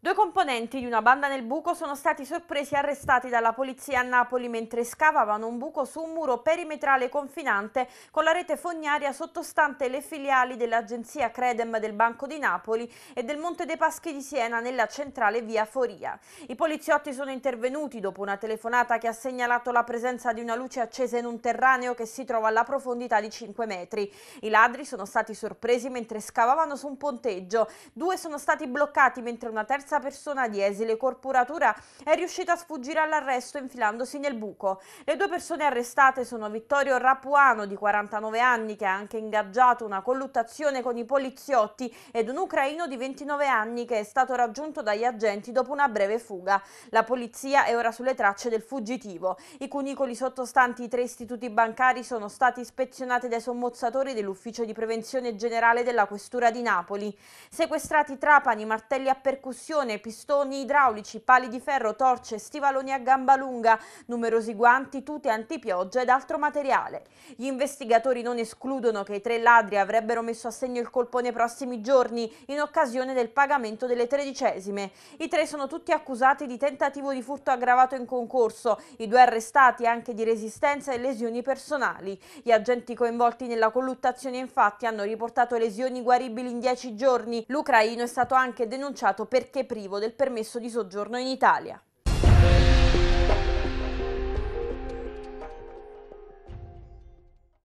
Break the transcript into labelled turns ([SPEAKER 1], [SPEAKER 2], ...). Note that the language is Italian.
[SPEAKER 1] Due componenti di una banda nel buco sono stati sorpresi e arrestati dalla polizia a Napoli mentre scavavano un buco su un muro perimetrale confinante con la rete fognaria sottostante le filiali dell'agenzia Credem del Banco di Napoli e del Monte dei Paschi di Siena nella centrale via Foria. I poliziotti sono intervenuti dopo una telefonata che ha segnalato la presenza di una luce accesa in un terraneo che si trova alla profondità di 5 metri. I ladri sono stati sorpresi mentre scavavano su un ponteggio, due sono stati bloccati mentre una terza alta persona di esile corporatura è riuscita a sfuggire all'arresto infilandosi nel buco. Le due persone arrestate sono Vittorio Rapuano di 49 anni che ha anche ingaggiato una colluttazione con i poliziotti ed un ucraino di 29 anni che è stato raggiunto dagli agenti dopo una breve fuga. La polizia è ora sulle tracce del fuggitivo. I cunicoli sottostanti i tre istituti bancari sono stati ispezionati dai sommozzatori dell'Ufficio di Prevenzione Generale della Questura di Napoli. Sequestrati trapani, martelli a percussione trazione, pistoni idraulici, pali di ferro, torce, stivaloni a gamba lunga, numerosi guanti, tute antipioggia ed altro materiale. Gli investigatori non escludono che i tre ladri avrebbero messo a segno il colpo nei prossimi giorni in occasione del pagamento delle tredicesime. I tre sono tutti accusati di tentativo di furto aggravato in concorso, i due arrestati anche di resistenza e lesioni personali. Gli agenti coinvolti nella colluttazione infatti hanno riportato lesioni guaribili in dieci giorni. L'ucraino è stato anche denunciato perché privo del permesso di soggiorno in Italia.